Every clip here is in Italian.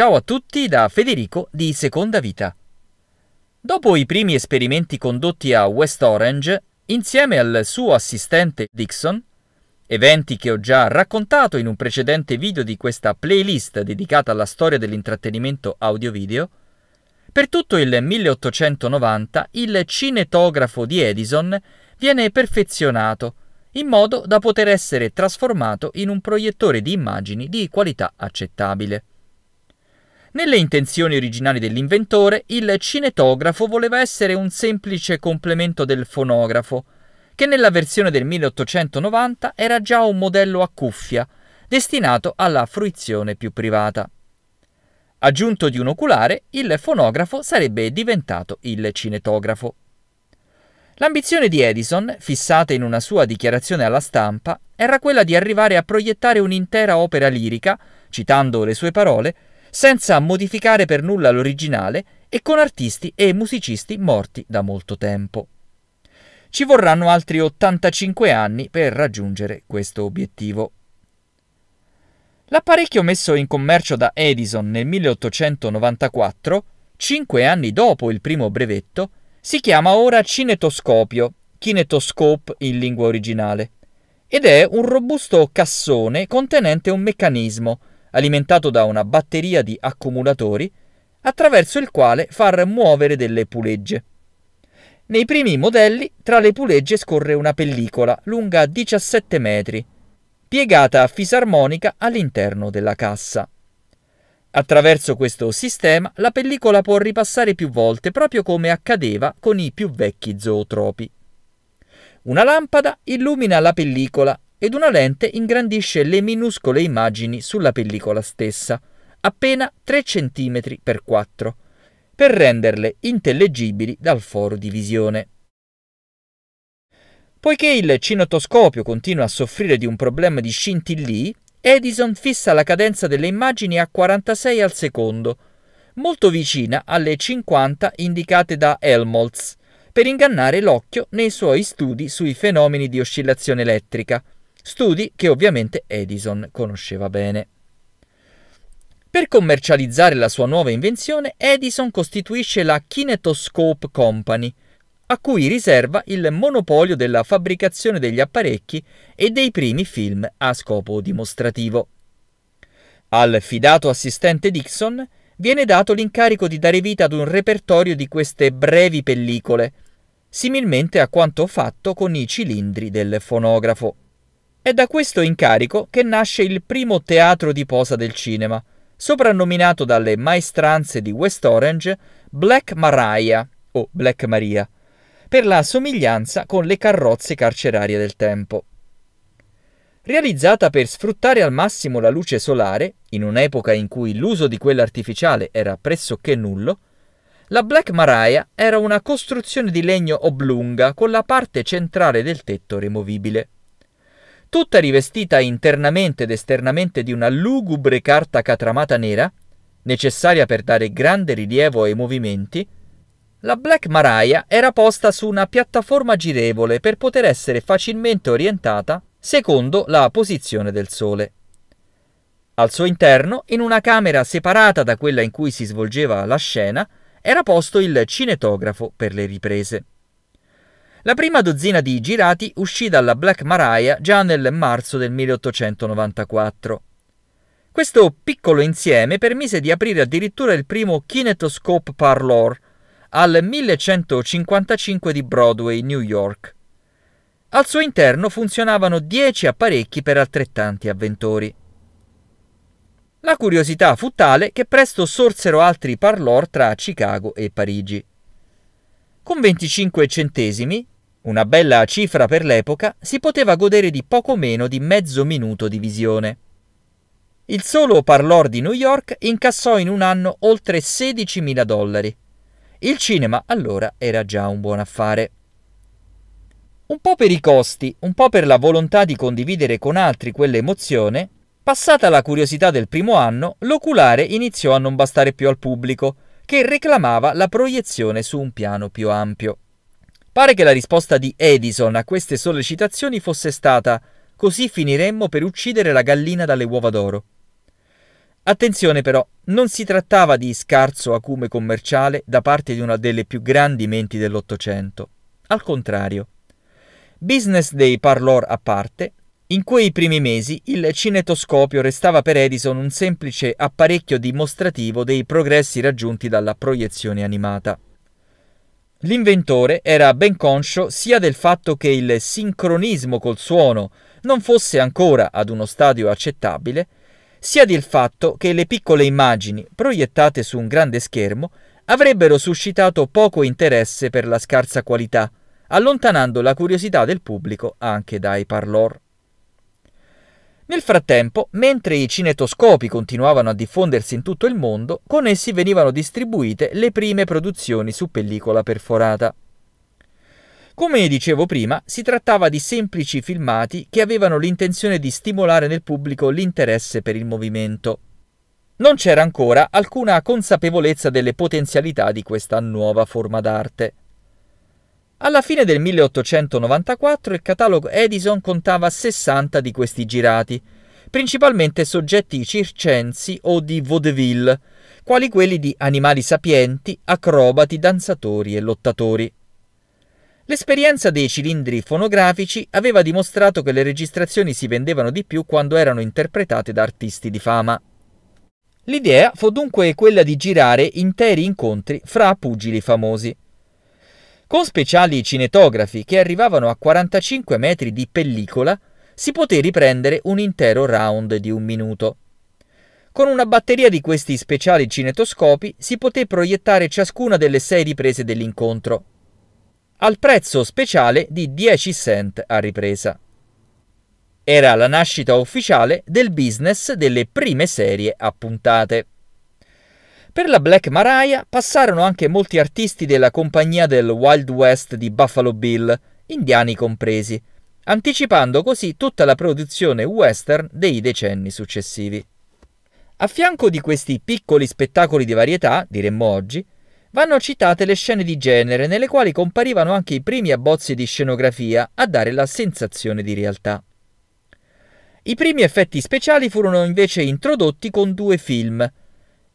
Ciao a tutti da Federico di Seconda Vita. Dopo i primi esperimenti condotti a West Orange, insieme al suo assistente Dixon, eventi che ho già raccontato in un precedente video di questa playlist dedicata alla storia dell'intrattenimento audio-video, per tutto il 1890 il cinetografo di Edison viene perfezionato in modo da poter essere trasformato in un proiettore di immagini di qualità accettabile. Nelle intenzioni originali dell'inventore, il cinetografo voleva essere un semplice complemento del fonografo, che nella versione del 1890 era già un modello a cuffia, destinato alla fruizione più privata. Aggiunto di un oculare, il fonografo sarebbe diventato il cinetografo. L'ambizione di Edison, fissata in una sua dichiarazione alla stampa, era quella di arrivare a proiettare un'intera opera lirica, citando le sue parole, senza modificare per nulla l'originale e con artisti e musicisti morti da molto tempo. Ci vorranno altri 85 anni per raggiungere questo obiettivo. L'apparecchio messo in commercio da Edison nel 1894, cinque anni dopo il primo brevetto, si chiama ora cinetoscopio, kinetoscope in lingua originale, ed è un robusto cassone contenente un meccanismo, alimentato da una batteria di accumulatori, attraverso il quale far muovere delle pulegge. Nei primi modelli tra le pulegge scorre una pellicola lunga 17 metri, piegata a fisarmonica all'interno della cassa. Attraverso questo sistema la pellicola può ripassare più volte proprio come accadeva con i più vecchi zootropi. Una lampada illumina la pellicola ed una lente ingrandisce le minuscole immagini sulla pellicola stessa, appena 3 cm x 4, per renderle intellegibili dal foro di visione. Poiché il cinotoscopio continua a soffrire di un problema di scintillii, Edison fissa la cadenza delle immagini a 46 al secondo, molto vicina alle 50 indicate da Helmholtz, per ingannare l'occhio nei suoi studi sui fenomeni di oscillazione elettrica – studi che ovviamente Edison conosceva bene. Per commercializzare la sua nuova invenzione, Edison costituisce la Kinetoscope Company, a cui riserva il monopolio della fabbricazione degli apparecchi e dei primi film a scopo dimostrativo. Al fidato assistente Dixon viene dato l'incarico di dare vita ad un repertorio di queste brevi pellicole, similmente a quanto fatto con i cilindri del fonografo. È da questo incarico che nasce il primo teatro di posa del cinema, soprannominato dalle maestranze di West Orange Black Maria o Black Maria, per la somiglianza con le carrozze carcerarie del tempo. Realizzata per sfruttare al massimo la luce solare, in un'epoca in cui l'uso di quella artificiale era pressoché nullo, la Black Maria era una costruzione di legno oblunga con la parte centrale del tetto removibile tutta rivestita internamente ed esternamente di una lugubre carta catramata nera, necessaria per dare grande rilievo ai movimenti, la Black Maraia era posta su una piattaforma girevole per poter essere facilmente orientata secondo la posizione del Sole. Al suo interno, in una camera separata da quella in cui si svolgeva la scena, era posto il cinetografo per le riprese. La prima dozzina di girati uscì dalla Black Maria già nel marzo del 1894. Questo piccolo insieme permise di aprire addirittura il primo Kinetoscope Parlor al 1155 di Broadway, New York. Al suo interno funzionavano dieci apparecchi per altrettanti avventori. La curiosità fu tale che presto sorsero altri parlor tra Chicago e Parigi. Con 25 centesimi, una bella cifra per l'epoca, si poteva godere di poco meno di mezzo minuto di visione. Il solo Parlor di New York incassò in un anno oltre 16.000 dollari. Il cinema allora era già un buon affare. Un po' per i costi, un po' per la volontà di condividere con altri quell'emozione, passata la curiosità del primo anno, l'oculare iniziò a non bastare più al pubblico, che reclamava la proiezione su un piano più ampio. Pare che la risposta di Edison a queste sollecitazioni fosse stata così finiremmo per uccidere la gallina dalle uova d'oro. Attenzione però, non si trattava di scarso acume commerciale da parte di una delle più grandi menti dell'Ottocento. Al contrario. Business dei parlor a parte, in quei primi mesi il cinetoscopio restava per Edison un semplice apparecchio dimostrativo dei progressi raggiunti dalla proiezione animata. L'inventore era ben conscio sia del fatto che il sincronismo col suono non fosse ancora ad uno stadio accettabile, sia del fatto che le piccole immagini proiettate su un grande schermo avrebbero suscitato poco interesse per la scarsa qualità, allontanando la curiosità del pubblico anche dai parlor. Nel frattempo, mentre i cinetoscopi continuavano a diffondersi in tutto il mondo, con essi venivano distribuite le prime produzioni su pellicola perforata. Come dicevo prima, si trattava di semplici filmati che avevano l'intenzione di stimolare nel pubblico l'interesse per il movimento. Non c'era ancora alcuna consapevolezza delle potenzialità di questa nuova forma d'arte. Alla fine del 1894 il catalogo Edison contava 60 di questi girati, principalmente soggetti circensi o di vaudeville, quali quelli di animali sapienti, acrobati, danzatori e lottatori. L'esperienza dei cilindri fonografici aveva dimostrato che le registrazioni si vendevano di più quando erano interpretate da artisti di fama. L'idea fu dunque quella di girare interi incontri fra pugili famosi. Con speciali cinetografi che arrivavano a 45 metri di pellicola, si poté riprendere un intero round di un minuto. Con una batteria di questi speciali cinetoscopi si poté proiettare ciascuna delle sei riprese dell'incontro, al prezzo speciale di 10 cent a ripresa. Era la nascita ufficiale del business delle prime serie a puntate. Per la Black Mariah passarono anche molti artisti della compagnia del Wild West di Buffalo Bill, indiani compresi, anticipando così tutta la produzione western dei decenni successivi. A fianco di questi piccoli spettacoli di varietà, diremmo oggi, vanno citate le scene di genere nelle quali comparivano anche i primi abbozzi di scenografia a dare la sensazione di realtà. I primi effetti speciali furono invece introdotti con due film,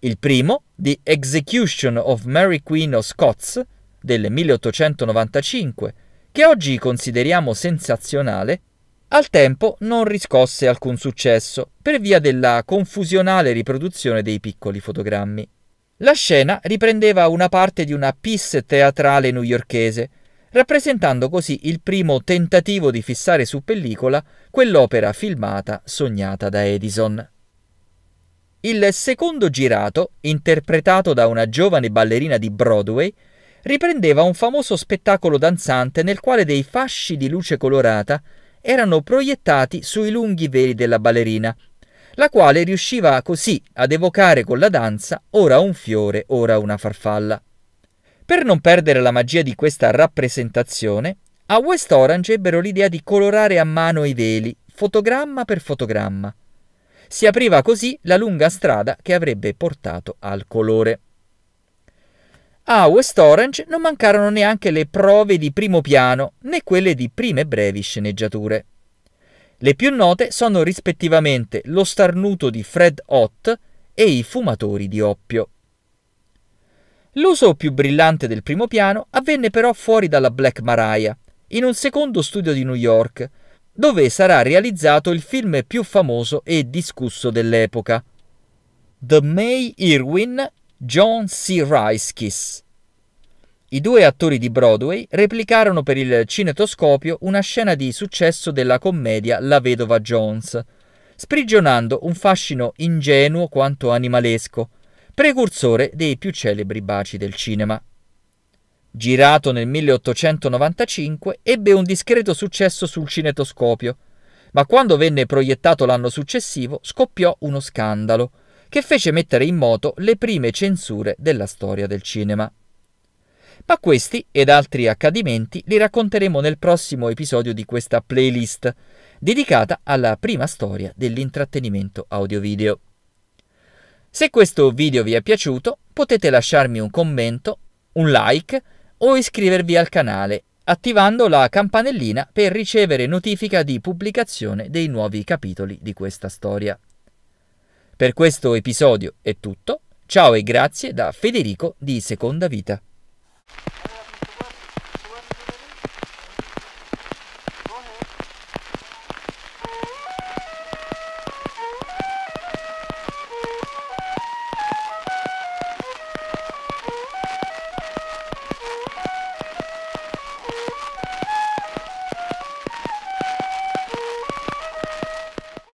il primo, The Execution of Mary Queen of Scots, del 1895, che oggi consideriamo sensazionale, al tempo non riscosse alcun successo per via della confusionale riproduzione dei piccoli fotogrammi. La scena riprendeva una parte di una pièce teatrale newyorkese, rappresentando così il primo tentativo di fissare su pellicola quell'opera filmata sognata da Edison. Il secondo girato, interpretato da una giovane ballerina di Broadway, riprendeva un famoso spettacolo danzante nel quale dei fasci di luce colorata erano proiettati sui lunghi veli della ballerina, la quale riusciva così ad evocare con la danza ora un fiore, ora una farfalla. Per non perdere la magia di questa rappresentazione, a West Orange ebbero l'idea di colorare a mano i veli, fotogramma per fotogramma. Si apriva così la lunga strada che avrebbe portato al colore. A West Orange non mancarono neanche le prove di primo piano né quelle di prime brevi sceneggiature. Le più note sono rispettivamente Lo starnuto di Fred Ott e I fumatori di oppio. L'uso più brillante del primo piano avvenne però fuori dalla Black Mariah, in un secondo studio di New York, dove sarà realizzato il film più famoso e discusso dell'epoca, The May Irwin John C. Rice Kiss. I due attori di Broadway replicarono per il cinetoscopio una scena di successo della commedia La vedova Jones, sprigionando un fascino ingenuo quanto animalesco, precursore dei più celebri baci del cinema girato nel 1895, ebbe un discreto successo sul cinetoscopio, ma quando venne proiettato l'anno successivo scoppiò uno scandalo, che fece mettere in moto le prime censure della storia del cinema. Ma questi ed altri accadimenti li racconteremo nel prossimo episodio di questa playlist, dedicata alla prima storia dell'intrattenimento audio-video. Se questo video vi è piaciuto, potete lasciarmi un commento, un like o iscrivervi al canale attivando la campanellina per ricevere notifica di pubblicazione dei nuovi capitoli di questa storia. Per questo episodio è tutto, ciao e grazie da Federico di Seconda Vita.